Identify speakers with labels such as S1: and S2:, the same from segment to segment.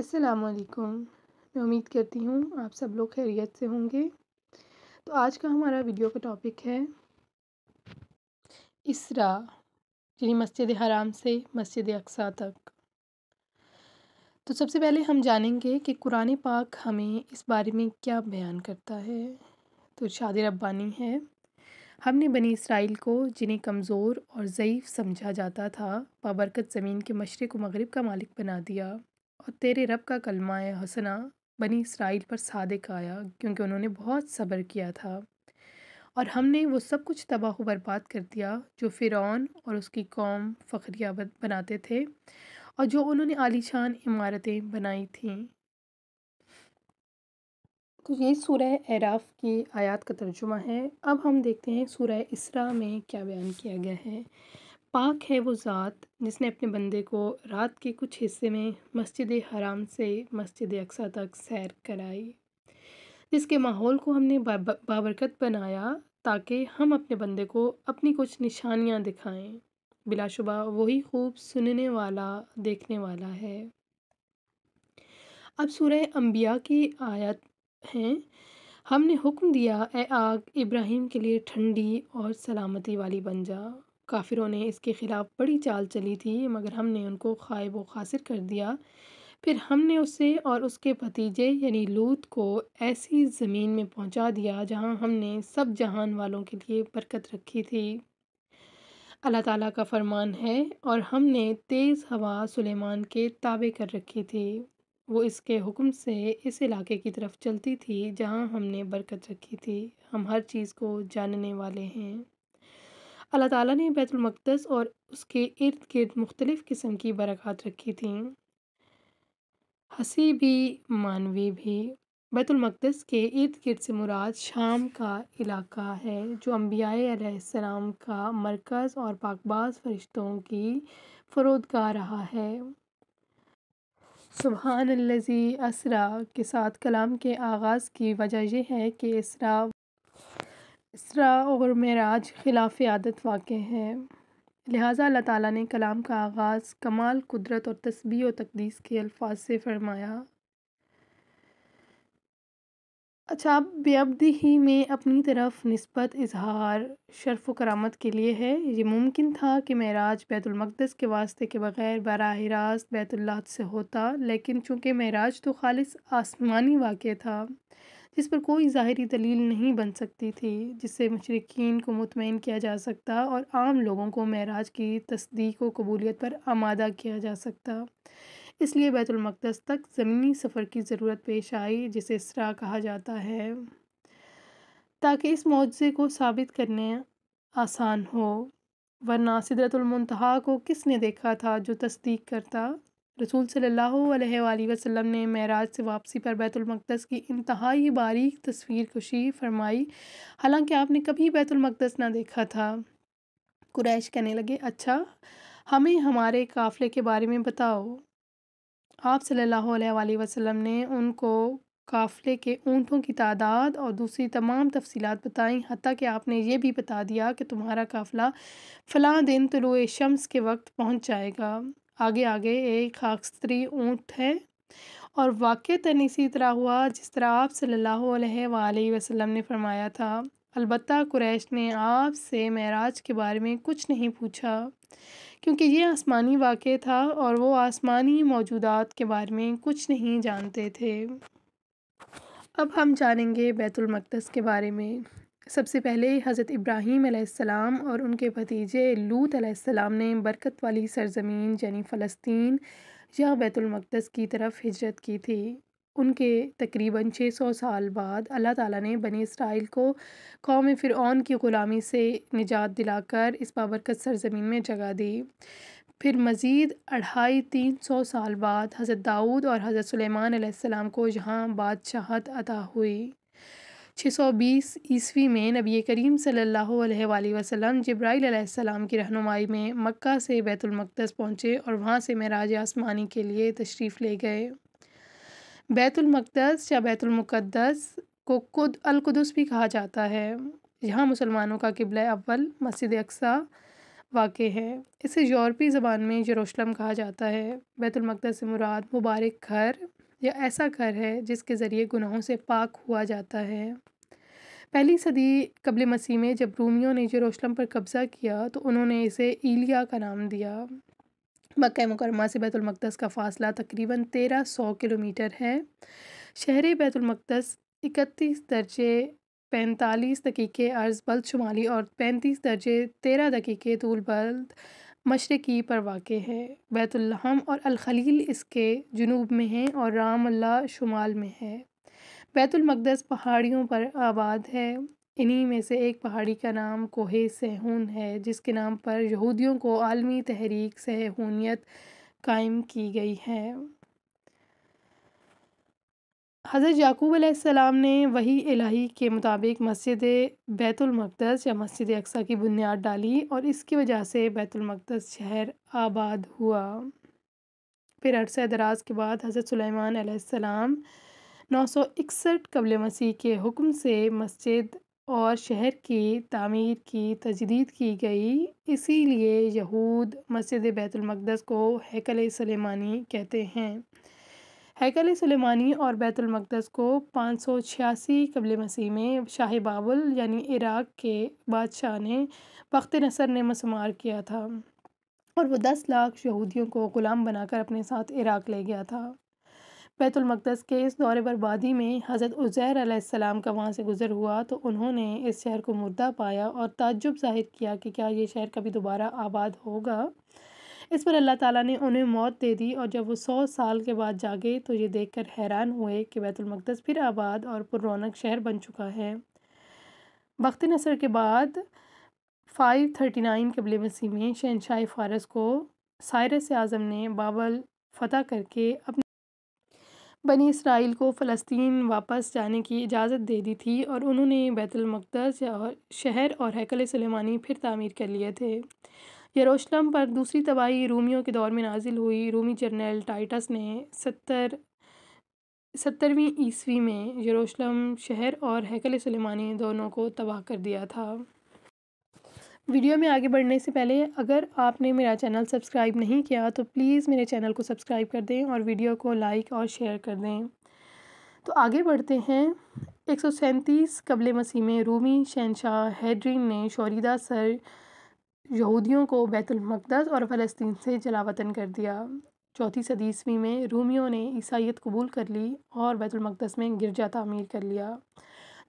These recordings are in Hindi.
S1: असलकुम मैं उम्मीद करती हूँ आप सब लोग खैरियत से होंगे तो आज का हमारा वीडियो का टॉपिक है इसरा यानी मस्जिद हराम से मस्जिद अक्सा तक तो सबसे पहले हम जानेंगे कि कुरान पाक हमें इस बारे में क्या बयान करता है तो शाद रब्बानी है हमने बनी इसराइल को जिन्हें कमज़ोर और ज़यीफ़ समझा जाता था बाबरकत ज़मीन के मशरक़ व मगरब का मालिक बना दिया और तेरे रब का कलमा हसना बनी इसराइल पर सादिक आया क्योंकि उन्होंने बहुत सब्र किया था और हमने वो सब कुछ तबाह बर्बाद कर दिया जो फ़िरौन और उसकी कौम फ़खरिया बनाते थे और जो उन्होंने आलीशान इमारतें बनाई थीं तो ये सूरह एराफ़ की आयत का तर्जुमा है अब हम देखते हैं सूरह इसरा में क्या बयान किया गया है पाक है वो ज़ात जिसने अपने बंदे को रात के कुछ हिस्से में मस्जिद हराम से मस्जिद अक्सा तक सैर कराई जिसके माहौल को हमने बाबरकत बनाया ताकि हम अपने बंदे को अपनी कुछ निशानियां दिखाएं बिलाशुबा वही खूब सुनने वाला देखने वाला है अब सूर्य अम्बिया की आयत हैं हमने हुक्म दिया ए आग इब्राहिम के लिए ठंडी और सलामती वाली बन जा काफ़िरों ने इसके ख़िलाफ़ बड़ी चाल चली थी मगर हमने उनको ख़ायब व खासिर कर दिया फिर हमने उसे और उसके भतीजे यानी लूत को ऐसी ज़मीन में पहुंचा दिया जहां हमने सब जहान वालों के लिए बरकत रखी थी अल्लाह ताला का फरमान है और हमने तेज़ हवा सुलेमान के ताबे कर रखी थी वो इसके हुक्म से इस इलाके की तरफ चलती थी जहां हमने बरकत रखी थी हम हर चीज़ को जानने वाले हैं अल्लाह ताला ने बैतुलमक़दस और उसके इर्द गिर्द मुख्तलिफ़ किस्म की बरक़ात रखी थी हंसी भी मानवी भी बैतुलमक़दस के इर्द गिर्द से मुराद शाम का इलाका है जो अम्बियाम का मरकज़ और पाकबाज फरिश्तों की फरोदगा रहा है सुबहानजी असरा के साथ कलाम के आगाज़ की वजह यह है कि इसरा इसरा और मराज खिलाफ आदत वाक़ है लिहाजा अल्लाह ताला ने कलाम का आगाज़ कमाल कुदरत और तस्बी और तकदीस के अल्फाज से फरमाया अच्छा अब बेअबदी ही में अपनी तरफ नस्बत इजहार शर्फ व करामत के लिए है ये मुमकिन था कि महराज बैतुलमक़दस के वास्ते के बग़ैर बरह रास्त बैतुल्लात से होता लेकिन चूँकि महराज तो खालिस आसमानी वाक़ था जिस पर कोई ज़ाहरी दलील नहीं बन सकती थी जिससे मशरकिन को मुतमिन किया जा सकता और आम लोगों को महराज की तस्दीक व कबूलीत पर आमादा किया जा सकता इसलिए बैतुलमक़दस तक ज़मीनी सफ़र की ज़रूरत पेश आई जिसे इसरा कहा जाता है ताकि इस मुआवजे को साबित करने आसान हो वरना सिदरतुलमतहा को किसने देखा था जो तस्दीक करता रसूल सल्लल्लाहु वसम ने महराज से वापसी पर बैतुलमक़दस की इंतहाई बारीक तस्वीर खुशी फरमाई हालांकि आपने कभी बैतुलमक़दस ना देखा था कुरैश कहने लगे अच्छा हमें हमारे काफ़िले के बारे में बताओ आप सल्ला वसम ने उनको काफ़िले के ऊँटों की तादाद और दूसरी तमाम तफसीत बताई हती कि आपने ये भी बता दिया कि तुम्हारा काफ़िला फ़लाँ दिन तलुए शम्स के वक्त पहुँच जाएगा आगे आगे एक खाकस्तरी ऊँट है और वाक़ता इसी तरह हुआ जिस तरह आप सल्लल्लाहु अलैहि ने फरमाया था अलबत् कुरैश ने आपसे महराज के बारे में कुछ नहीं पूछा क्योंकि ये आसमानी वाक़ था और वो आसमानी मौजूदात के बारे में कुछ नहीं जानते थे अब हम जानेंगे बैतुलमक़दस के बारे में सबसे पहले हज़रत इब्राहीम अलैहिस्सलाम और उनके भतीजे लूत अलैहिस्सलाम ने बरकत वाली सरजमीन यानी फ़लस्तीन या बैतुलमक़दस की तरफ हिजरत की थी उनके तकरीबन 600 साल बाद अल्लाह ताला ने बनी इसराइल को कौम फ़िर की ग़ुलामी से निजात दिलाकर इस बाबरकत सरजमीन में जगह दी फिर मज़ीद अढ़ाई तीन सौ साल बाद हज़रत दाऊद और हज़रत सुलेमान सलेमान को यहाँ बादशाहत अता हुई छः सौ बीस ईस्वी में नबी करीम सल्ला वसलम वसल्लम की रहनुमाई में मक्का से बैतुलमक़दस पहुँचे और वहाँ से महराज आसमानी के लिए तशरीफ़ ले गए बैतुलमक़दस या बैतुलमक़दस को खुद अलकुदस भी कहा जाता है यहाँ मुसलमानों का किबल अव्वल मस्जिद अक्सा वाक़ है इसे यूरोपी ज़बान में जरूशलम कहा जाता है बैतुलमक़दस से मुराद मुबारक घर यह ऐसा घर है जिसके ज़रिए गुनाहों से पाक हुआ जाता है पहली सदी कबल मसीह में जब रूमियों ने जरूशलम पर कब्ज़ा किया तो उन्होंने इसे ईलिया का नाम दिया मक्का मुकरमा से बैतुलमक़दस का फासला तकरीबन तेरह सौ किलोमीटर है शहर बैतुलमक़दस इकतीस दर्जे पैंतालीस दकीके अर्ज़ बल्द शुमाली और पैंतीस दर्जे तेरह दकीके तूल बल्द मशरक़ी पर वाक़ है बैतुल्हम और अलखलील इसके जनूब में हैं और राम अल्लाह शुमाल में है बैतुलमक़दस पहाड़ियों पर आबाद है इन्हीं में से एक पहाड़ी का नाम कोहे सहून है जिसके नाम पर यहूदियों को आलमी तहरीक सहूनीत कायम की गई है हज़रत याकूब सलाम ने वही इलाही के मुताबिक मस्जिद बैतुलमक़दस या मस्जिद अक्सा की बुनियाद डाली और इसकी वजह से बैतुलमक़दस शहर आबाद हुआ फिर अरसा दराज के बाद हज़रत सुलेमान सलाम नौ सौ इकसठ कबल मसीह के हुक्म से मस्जिद और शहर की तामीर की तजदीद की गई इसीलिए यहूद मस्जिद बैतुलमक़दस को हैकल सलेमानी कहते हैं हैकल सुलेमानी और बैतुलमक़दस को पाँच सौ छियासी कबल मसीह में शाह बाबुल यानी इराक़ के बादशाह ने वक्त नसर ने मसमार किया था और वह दस लाख यहूदियों को ग़ुलाम बनाकर अपने साथ इराक़ ले गया था बैतुलमक़दस के इस दौरे बर्बादी में हज़रत उज़ैर आसमाम का वहाँ से गुज़र हुआ तो उन्होंने इस शहर को मुर्दा पाया और ताजुब जाहिर किया कि क्या ये शहर कभी दोबारा आबाद होगा इस पर अल्लाह ताला ने उन्हें मौत दे दी और जब वो सौ साल के बाद जागे तो ये देखकर हैरान हुए कि बैतुलमक़दस फिर आबाद और पुरौनक शहर बन चुका है वक्त नसर के बाद फाइव थर्टी नाइन कबले मसी में शहनशाह फारस को सायरस आज़म ने बाबल फ़तह करके अपने बनी इसराइल को फ़लस्तीन वापस जाने की इजाज़त दे दी थी और उन्होंने बैतुलमक़दस और शहर और हैकल सलेमानी फिर तामीर कर लिए थे यरूशलेम पर दूसरी तबाही रोमियों के दौर में नाजिल हुई रोमी जर्नल टाइटस ने सत्तर सत्तरवीं ईस्वी में यरूशलेम शहर और हैकल सलेमानी दोनों को तबाह कर दिया था वीडियो में आगे बढ़ने से पहले अगर आपने मेरा चैनल सब्सक्राइब नहीं किया तो प्लीज़ मेरे चैनल को सब्सक्राइब कर दें और वीडियो को लाइक और शेयर कर दें तो आगे बढ़ते हैं एक सौ सैंतीस कबल मसीह में रूमी शहनशाह हैड्रीन ने शौरीदा सर यहूदियों को बैतुलमकदस और फ़लस्तीन से जलावतन कर दिया चौथी सदी ईस्वी में रूमियों ने ईसाइत कबूल कर ली और बैतुलमकदस में गिरजा तमीर कर लिया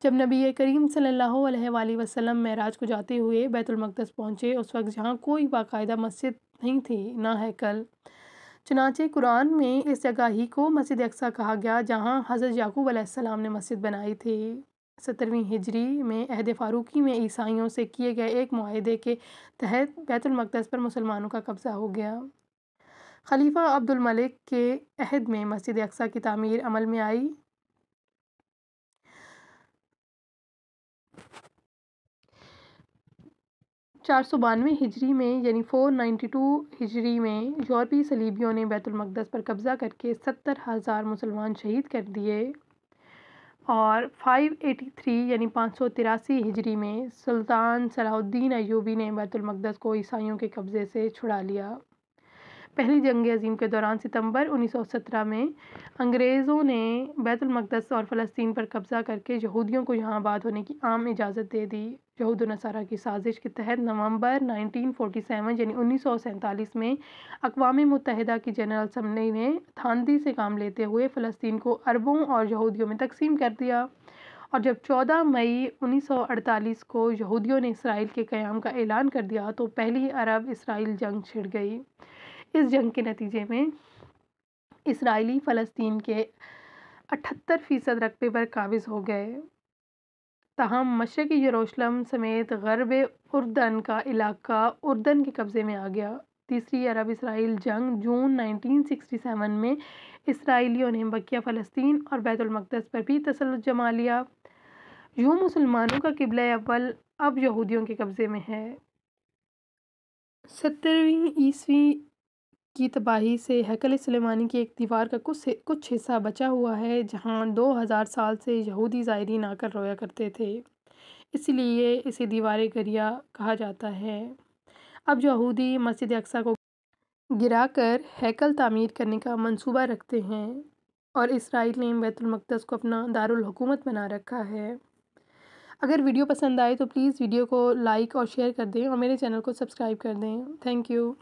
S1: जब नबी करीम सल्लल्लाहु वसलम महराज को जाते हुए बैतुलमकदस पहुँचे उस वक्त जहाँ कोई बाकायदा मस्जिद नहीं थी ना है कल चनाचे कुरान में इस जगह ही को मस्जिद अक्सा कहा गया जहाँ हज़रत याकूब ने मस्जिद बनाई थी सत्रहवीं हिजरी में अहद फ़ारूकी में ईसाइयों से किए गए एक माहे के तहत बैतुलमक़दस पर मुसलमानों का कब्ज़ा हो गया खलीफा मलिक के अहद में मस्जिद अक्सा की तमीर अमल में आई चार सौ बानवे हिजरी में यानी फोर नाइन्टी टू हिजरी में यूरोपी सलीबियों ने बैतुलमक़दस पर कब्ज़ा करके सत्तर हज़ार मुसलमान शहीद कर दिए और 583 यानी पाँच सौ तिरासी हिजरी में सुल्तान सलाउद्दीन अयूबी ने बैतुलमक़दस को ईसाइयों के कब्ज़े से छुड़ा लिया पहली जंग अजीम के दौरान सितंबर 1917 में अंग्रेज़ों ने बैतुलमकदस और फ़लस्तीन पर कब्ज़ा करके यहूदियों को यहाँ आबाद होने की आम इजाज़त दे दी यहूद नसारा की साजिश के तहत नवंबर 1947 यानी उन्नीस में अकवा मुतहदा की जनरल असम्बली ने थानदी से काम लेते हुए फ़लस्तीन को अरबों और यहूदियों में तकसीम कर दिया और जब 14 मई 1948 को यहूदियों ने इसराइल के क़्याम का ऐलान कर दिया तो पहली अरब इसराइल जंग छिड़ गई इस जंग के नतीजे में इसराइली फ़लस्तीन के अठहत्तर फ़ीसद रकबे पर काबिज़ हो गए तहम मशरक़ यरूशलम समेत गरब उर्दन का इलाका उर्दन के कब्ज़े में आ गया तीसरी अरब इसराइल जंग जून 1967 में इसराइलियों ने बकिया फ़लस्तीन और बैतुलमक़दस पर भी तसल जमा लिया यूँ मुसलमानों का किबल अव्वल अब यहूदियों के कब्ज़े में है सत्तरवीं ईस्वी की तबाही से हैकल सलेमानी की एक दीवार का कुछ कुछ हिस्सा बचा हुआ है जहां दो हज़ार साल से यहूदी ज़ायरीन आकर रोया करते थे इसलिए इसे दीवार गरिया कहा जाता है अब यहूदी मस्जिद अक्सा को गिरा कर हैकल तामीर करने का मंसूबा रखते हैं और इसराइल ने बैतुलमक़दस को अपना दारकूमत बना रखा है अगर वीडियो पसंद आए तो प्लीज़ वीडियो को लाइक और शेयर कर दें और मेरे चैनल को सब्सक्राइब कर दें थैंक यू